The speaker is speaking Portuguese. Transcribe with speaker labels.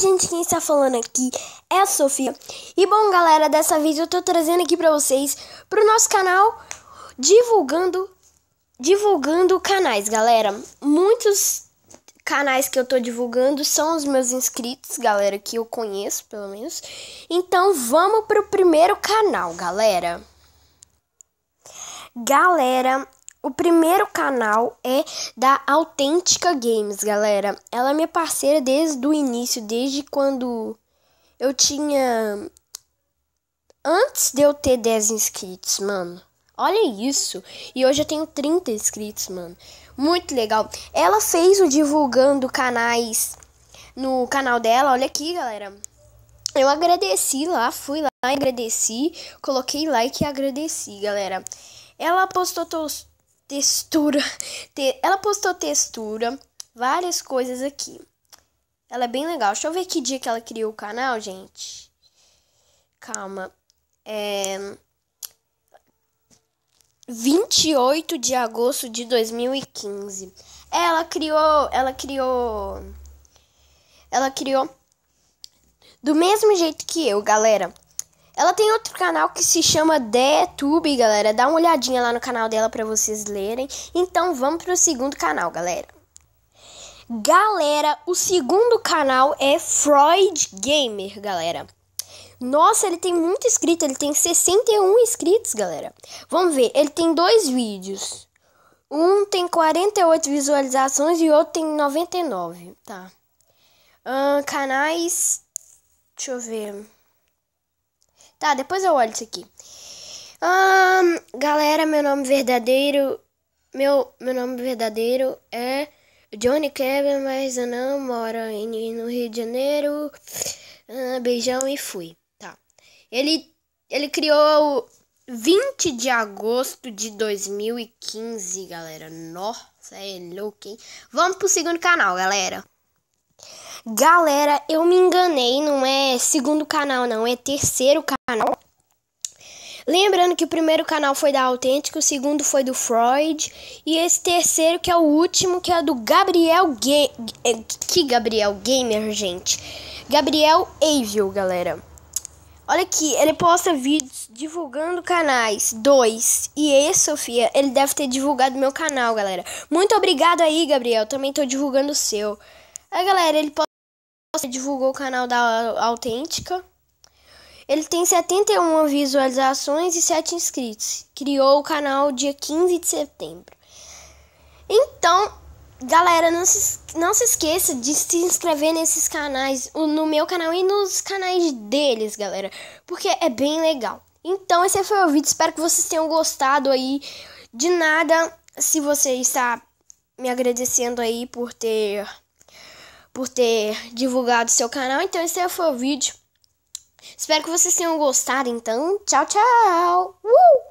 Speaker 1: gente, quem está falando aqui é a Sofia. E bom, galera, dessa vez eu tô trazendo aqui para vocês o nosso canal divulgando divulgando canais, galera. Muitos canais que eu tô divulgando são os meus inscritos, galera, que eu conheço, pelo menos. Então, vamos para o primeiro canal, galera. Galera, o primeiro canal é da Autêntica Games, galera. Ela é minha parceira desde o início, desde quando eu tinha. Antes de eu ter 10 inscritos, mano. Olha isso! E hoje eu tenho 30 inscritos, mano. Muito legal. Ela fez o divulgando canais no canal dela. Olha aqui, galera. Eu agradeci lá, fui lá, agradeci, coloquei like e agradeci, galera. Ela postou todos textura. Ela postou textura, várias coisas aqui. Ela é bem legal. Deixa eu ver que dia que ela criou o canal, gente. Calma. É. 28 de agosto de 2015. Ela criou, ela criou, ela criou do mesmo jeito que eu, galera. Ela tem outro canal que se chama DeTube, galera. Dá uma olhadinha lá no canal dela para vocês lerem. Então vamos pro segundo canal, galera. Galera, o segundo canal é Freud Gamer, galera. Nossa, ele tem muito inscrito, ele tem 61 inscritos, galera. Vamos ver, ele tem dois vídeos. Um tem 48 visualizações e outro tem 99, tá. Uh, canais, deixa eu ver... Tá, depois eu olho isso aqui. Um, galera, meu nome verdadeiro. Meu, meu nome verdadeiro é Johnny Kevin, mas eu não moro em, no Rio de Janeiro. Um, beijão e fui. Tá. Ele, ele criou 20 de agosto de 2015, galera. Nossa, é louco, hein? Vamos pro segundo canal, galera. Galera, eu me enganei, não é segundo canal, não, é terceiro canal. Lembrando que o primeiro canal foi da Autêntica, o segundo foi do Freud, e esse terceiro, que é o último, que é do Gabriel Game, eh, Que Gabriel Gamer, gente? Gabriel Avil, galera. Olha aqui, ele posta vídeos divulgando canais. Dois. E esse, Sofia, ele deve ter divulgado meu canal, galera. Muito obrigado aí, Gabriel. Também tô divulgando o seu. Aí, é, galera, ele posta. Você divulgou o canal da Autêntica. Ele tem 71 visualizações e 7 inscritos. Criou o canal dia 15 de setembro. Então, galera, não se, não se esqueça de se inscrever nesses canais, no meu canal e nos canais deles, galera, porque é bem legal. Então, esse foi o vídeo. Espero que vocês tenham gostado aí. De nada, se você está me agradecendo aí por ter por ter divulgado seu canal. Então, esse foi o vídeo. Espero que vocês tenham gostado. Então, tchau, tchau! Uh!